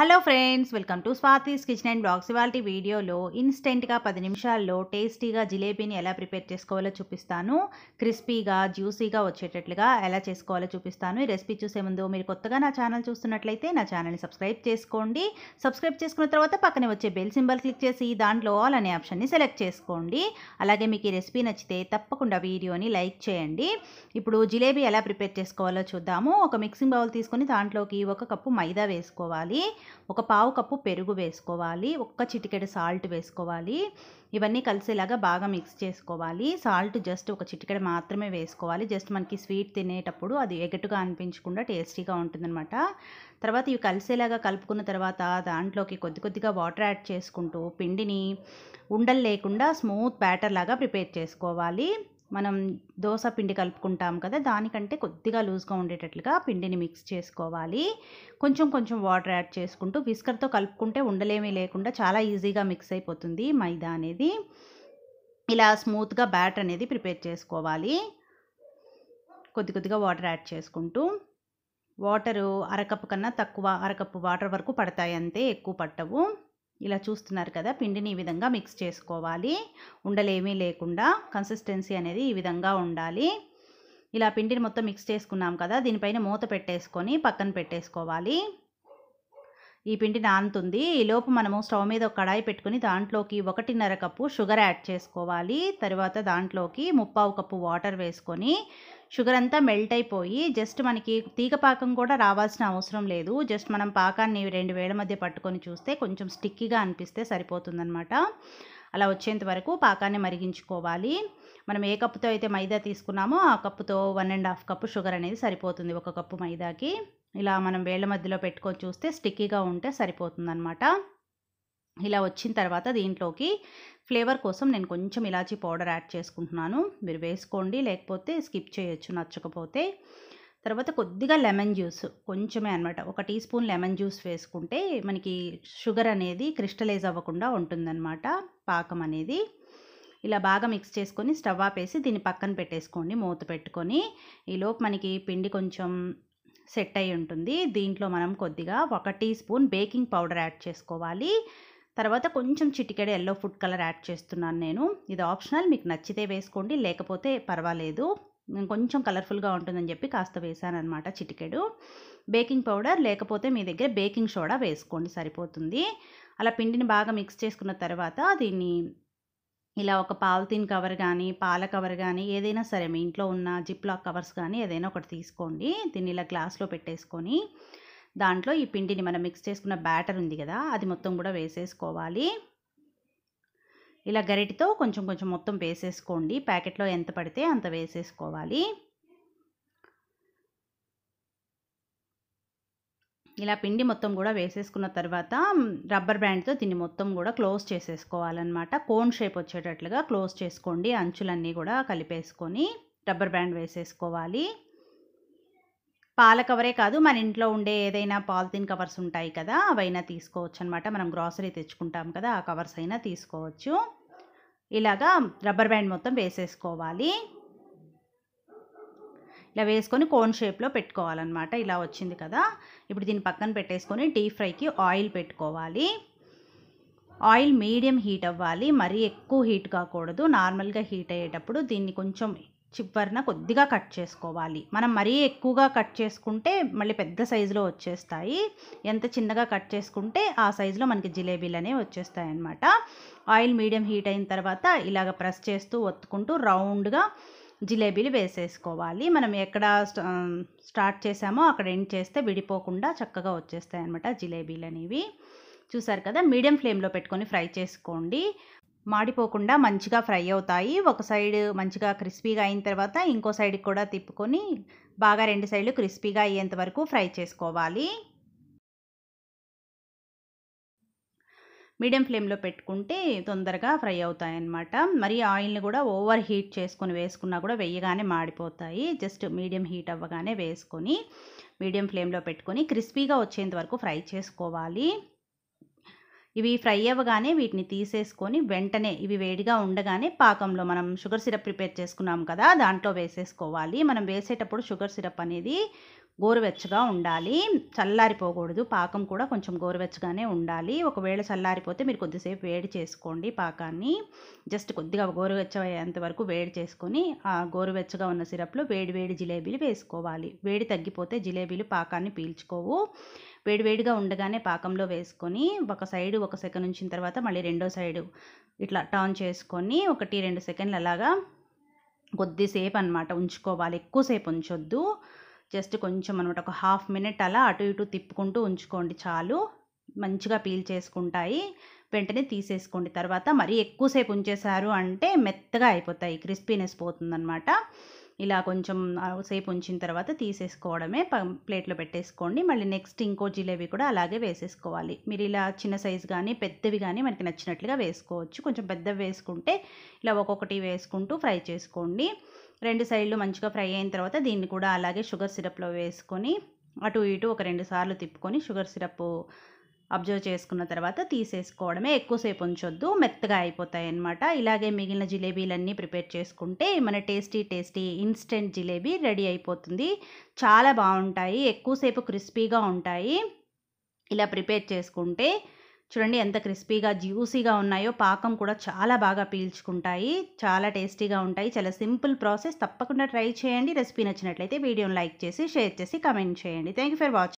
hello friends welcome to Swathi's kitchen and blogs ఇవాళ వీడియోలో ఇన్స్టెంట్గా పది నిమిషాల్లో టేస్టీగా జిలేబీని ఎలా ప్రిపేర్ చేసుకోవాలో చూపిస్తాను క్రిస్పీగా జ్యూసీగా వచ్చేటట్లుగా ఎలా చేసుకోవాలో చూపిస్తాను ఈ రెసిపీ చూసే ముందు మీరు కొత్తగా నా ఛానల్ చూస్తున్నట్లయితే నా ఛానల్ని సబ్స్క్రైబ్ చేసుకోండి సబ్స్క్రైబ్ చేసుకున్న తర్వాత పక్కనే వచ్చే బెల్ సింబల్ క్లిక్ చేసి దాంట్లో ఆల్ అనే ఆప్షన్ని సెలెక్ట్ చేసుకోండి అలాగే మీకు ఈ రెసిపీ నచ్చితే తప్పకుండా వీడియోని లైక్ చేయండి ఇప్పుడు జిలేబీ ఎలా ప్రిపేర్ చేసుకోవాలో చూద్దాము ఒక మిక్సింగ్ బౌల్ తీసుకొని దాంట్లోకి ఒక కప్పు మైదా వేసుకోవాలి ఒక పావు కప్పు పెరుగు వేసుకోవాలి ఒక్క చిటికెడు సాల్ట్ వేసుకోవాలి ఇవన్నీ కలిసేలాగా బాగా మిక్స్ చేసుకోవాలి సాల్ట్ జస్ట్ ఒక చిటికెడు మాత్రమే వేసుకోవాలి జస్ట్ మనకి స్వీట్ తినేటప్పుడు అది ఎగటుగా అనిపించకుండా టేస్టీగా ఉంటుందన్నమాట తర్వాత ఇవి కలిసేలాగా కలుపుకున్న తర్వాత దాంట్లోకి కొద్ది కొద్దిగా వాటర్ యాడ్ చేసుకుంటూ పిండిని ఉండలు లేకుండా స్మూత్ బ్యాటర్ లాగా ప్రిపేర్ చేసుకోవాలి మనం దోశ పిండి కలుపుకుంటాం కదా దానికంటే కొద్దిగా లూజ్గా ఉండేటట్లుగా పిండిని మిక్స్ చేసుకోవాలి కొంచెం కొంచెం వాటర్ యాడ్ చేసుకుంటూ విస్కర్తో కలుపుకుంటే ఉండలేమీ లేకుండా చాలా ఈజీగా మిక్స్ అయిపోతుంది మైదా అనేది ఇలా స్మూత్గా బ్యాటర్ అనేది ప్రిపేర్ చేసుకోవాలి కొద్ది కొద్దిగా వాటర్ యాడ్ చేసుకుంటూ వాటరు అరకప్పు కన్నా తక్కువ అరకప్పు వాటర్ వరకు పడతాయి అంతే ఎక్కువ పట్టవు ఇలా చూస్తున్నారు కదా పిండిని ఈ విధంగా మిక్స్ చేసుకోవాలి ఉండలేమీ లేకుండా కన్సిస్టెన్సీ అనేది ఈ విధంగా ఉండాలి ఇలా పిండిని మొత్తం మిక్స్ చేసుకున్నాం కదా దీనిపైన మూత పెట్టేసుకొని పక్కన పెట్టేసుకోవాలి ఈ పిండి నానుతుంది ఈలోపు మనము స్టవ్ మీద ఒక కడాయి పెట్టుకుని దాంట్లోకి ఒకటిన్నర కప్పు షుగర్ యాడ్ చేసుకోవాలి తర్వాత దాంట్లోకి ముప్పావు కప్పు వాటర్ వేసుకొని షుగర్ అంతా మెల్ట్ అయిపోయి జస్ట్ మనకి తీగ పాకం కూడా రావాల్సిన అవసరం లేదు జస్ట్ మనం పాకాన్ని రెండు వేల మధ్య పట్టుకొని చూస్తే కొంచెం స్టిక్కీగా అనిపిస్తే సరిపోతుందనమాట అలా వచ్చేంత వరకు పాకాన్ని మరిగించుకోవాలి మనం ఏ కప్పుతో అయితే మైదా తీసుకున్నామో ఆ కప్పుతో one and half cup sugar అనేది సరిపోతుంది ఒక కప్పు మైదాకి ఇలా మనం వేళ్ళ మధ్యలో పెట్టుకొని చూస్తే స్టిక్కీగా ఉంటే సరిపోతుందనమాట ఇలా వచ్చిన తర్వాత దీంట్లోకి ఫ్లేవర్ కోసం నేను కొంచెం ఇలాచీ పౌడర్ యాడ్ చేసుకుంటున్నాను మీరు వేసుకోండి లేకపోతే స్కిప్ చేయొచ్చు నచ్చకపోతే తర్వాత కొద్దిగా లెమన్ జ్యూస్ కొంచెమే అనమాట ఒక టీ స్పూన్ లెమన్ జ్యూస్ వేసుకుంటే మనకి షుగర్ అనేది క్రిస్టలైజ్ అవ్వకుండా ఉంటుందన్నమాట పాకం అనేది ఇలా బాగా మిక్స్ చేసుకొని స్టవ్ ఆపేసి దీన్ని పక్కన పెట్టేసుకోండి మూత పెట్టుకొని ఈలోపు మనకి పిండి కొంచెం సెట్ అయి ఉంటుంది దీంట్లో మనం కొద్దిగా ఒక teaspoon baking powder add చేసుకోవాలి తర్వాత కొంచెం చిటికెడ ఎల్లో ఫుడ్ కలర్ యాడ్ చేస్తున్నాను నేను ఇది ఆప్షనల్ మీకు నచ్చితే వేసుకోండి లేకపోతే పర్వాలేదు కొంచెం కలర్ఫుల్గా ఉంటుందని చెప్పి కాస్త వేసానమాట చిటికెడు బేకింగ్ పౌడర్ లేకపోతే మీ దగ్గర బేకింగ్ సోడా వేసుకోండి సరిపోతుంది అలా పిండిని బాగా మిక్స్ చేసుకున్న తర్వాత దీన్ని ఇలా ఒక పాలథీన్ కవర్ కానీ పాల కవర్ కానీ ఏదైనా సరే మీ ఇంట్లో ఉన్న జిప్లాక్ కవర్స్ కానీ ఏదైనా ఒకటి తీసుకోండి దీన్ని ఇలా గ్లాస్లో పెట్టేసుకొని దాంట్లో ఈ పిండిని మనం మిక్స్ చేసుకున్న బ్యాటర్ ఉంది కదా అది మొత్తం కూడా వేసేసుకోవాలి ఇలా గరిటితో కొంచెం కొంచెం మొత్తం వేసేసుకోండి ప్యాకెట్లో ఎంత పడితే అంత వేసేసుకోవాలి ఇలా పిండి మొత్తం కూడా వేసేసుకున్న తర్వాత రబ్బర్ బ్యాండ్తో దీన్ని మొత్తం కూడా క్లోజ్ చేసేసుకోవాలన్నమాట కోన్ షేప్ వచ్చేటట్లుగా క్లోజ్ చేసుకోండి అంచులన్నీ కూడా కలిపేసుకొని రబ్బర్ బ్యాండ్ వేసేసుకోవాలి పాల కవరే కాదు మన ఇంట్లో ఉండే ఏదైనా పాలిథిన్ కవర్స్ ఉంటాయి కదా అవైనా తీసుకోవచ్చు అనమాట మనం గ్రాసరీ తెచ్చుకుంటాం కదా ఆ కవర్స్ అయినా తీసుకోవచ్చు ఇలాగా రబ్బర్ బ్యాండ్ మొత్తం వేసేసుకోవాలి ఇలా వేసుకొని కోన్ షేప్లో పెట్టుకోవాలన్నమాట ఇలా వచ్చింది కదా ఇప్పుడు దీన్ని పక్కన పెట్టేసుకొని డీప్ ఫ్రైకి ఆయిల్ పెట్టుకోవాలి ఆయిల్ మీడియం హీట్ అవ్వాలి మరీ ఎక్కువ హీట్ కాకూడదు నార్మల్గా హీట్ అయ్యేటప్పుడు దీన్ని కొంచెం చివరిన కొద్దిగా కట్ చేసుకోవాలి మనం మరీ ఎక్కువగా కట్ చేసుకుంటే మళ్ళీ పెద్ద సైజులో వచ్చేస్తాయి ఎంత చిన్నగా కట్ చేసుకుంటే ఆ సైజులో మనకి జిలేబీలు అనేవి వచ్చేస్తాయి అన్నమాట ఆయిల్ మీడియం హీట్ అయిన తర్వాత ఇలాగ ప్రెస్ చేస్తూ ఒత్తుకుంటూ రౌండ్గా జిలేబీలు వేసేసుకోవాలి మనం ఎక్కడ స్టార్ట్ చేసామో అక్కడ ఎండ్ చేస్తే విడిపోకుండా చక్కగా వచ్చేస్తాయి అనమాట జిలేబీలు అనేవి చూసారు కదా మీడియం ఫ్లేమ్లో పెట్టుకొని ఫ్రై చేసుకోండి మాడిపోకుండా మంచిగా ఫ్రై అవుతాయి ఒక సైడ్ మంచిగా క్రిస్పీగా అయిన తర్వాత ఇంకో సైడ్కి కూడా తిప్పుకొని బాగా రెండు సైడ్లు క్రిస్పీగా అయ్యేంత వరకు ఫ్రై చేసుకోవాలి మీడియం ఫ్లేమ్లో పెట్టుకుంటే తొందరగా ఫ్రై అవుతాయి అన్నమాట మరి ఆయిల్ని కూడా ఓవర్ హీట్ చేసుకొని వేసుకున్నా కూడా వెయ్యగానే మాడిపోతాయి జస్ట్ మీడియం హీట్ అవ్వగానే వేసుకొని మీడియం ఫ్లేమ్లో పెట్టుకొని క్రిస్పీగా వచ్చేంత వరకు ఫ్రై చేసుకోవాలి ఇవి ఫ్రై అవ్వగానే వీటిని తీసేసుకొని వెంటనే ఇవి వేడిగా ఉండగానే పాకంలో మనం షుగర్ సిరప్ ప్రిపేర్ చేసుకున్నాం కదా దాంట్లో వేసేసుకోవాలి మనం వేసేటప్పుడు షుగర్ సిరప్ అనేది గోరువెచ్చగా ఉండాలి చల్లారిపోకూడదు పాకం కూడా కొంచెం గోరువెచ్చగానే ఉండాలి ఒకవేళ చల్లారిపోతే మీరు కొద్దిసేపు వేడి చేసుకోండి పాకాన్ని జస్ట్ కొద్దిగా గోరువెచ్చయ్యేంత వరకు వేడి చేసుకొని ఆ గోరువెచ్చగా ఉన్న సిరప్లో వేడి వేడి జిలేబీలు వేసుకోవాలి వేడి తగ్గిపోతే జిలేబీలు పాకాన్ని పీల్చుకోవు వేడివేడిగా ఉండగానే పాకంలో వేసుకొని ఒక సైడు ఒక సెకండ్ ఉంచిన తర్వాత మళ్ళీ రెండో సైడు ఇట్లా టర్న్ చేసుకొని ఒకటి రెండు సెకండ్లు అలాగా కొద్దిసేపు అనమాట ఉంచుకోవాలి ఎక్కువసేపు ఉంచొద్దు జస్ట్ కొంచెం అనమాట ఒక హాఫ్ మినిట్ అలా అటు ఇటు తిప్పుకుంటూ ఉంచుకోండి చాలు మంచిగా పీల్ చేసుకుంటాయి వెంటనే తీసేసుకోండి తర్వాత మరీ ఎక్కువసేపు ఉంచేశారు అంటే మెత్తగా అయిపోతాయి క్రిస్పీనెస్ పోతుందన్నమాట ఇలా కొంచెం సేపు ఉంచిన తర్వాత తీసేసుకోవడమే ప్లేట్లో పెట్టేసుకోండి మళ్ళీ నెక్స్ట్ ఇంకో జిలేబీ కూడా అలాగే వేసేసుకోవాలి మీరు ఇలా చిన్న సైజు కానీ పెద్దవి కానీ మనకి నచ్చినట్లుగా వేసుకోవచ్చు కొంచెం పెద్దవి వేసుకుంటే ఇలా ఒక్కొక్కటి వేసుకుంటూ ఫ్రై చేసుకోండి రెండు సైడ్లు మంచిగా ఫ్రై అయిన తర్వాత దీన్ని కూడా అలాగే షుగర్ సిరప్లో వేసుకొని అటు ఇటు ఒక రెండు సార్లు తిప్పుకొని షుగర్ సిరప్ అబ్జర్వ్ చేసుకున్న తర్వాత తీసేసుకోవడమే ఎక్కువసేపు ఉంచొద్దు మెత్తగా అయిపోతాయి అనమాట ఇలాగే మిగిలిన జిలేబీలన్నీ ప్రిపేర్ చేసుకుంటే మన tasty tasty instant jalebi ready అయిపోతుంది చాలా బాగుంటాయి ఎక్కువసేపు క్రిస్పీగా ఉంటాయి ఇలా ప్రిపేర్ చేసుకుంటే చూడండి ఎంత క్రిస్పీగా జ్యూసీగా ఉన్నాయో పాకం కూడా చాలా బాగా పీల్చుకుంటాయి చాలా టేస్టీగా ఉంటాయి చాలా సింపుల్ ప్రాసెస్ తప్పకుండా ట్రై చేయండి రెసిపీ నచ్చినట్లయితే వీడియోని లైక్ చేసి షేర్ చేసి కమెంట్ చేయండి థ్యాంక్ యూ ఫర్ వాచింగ్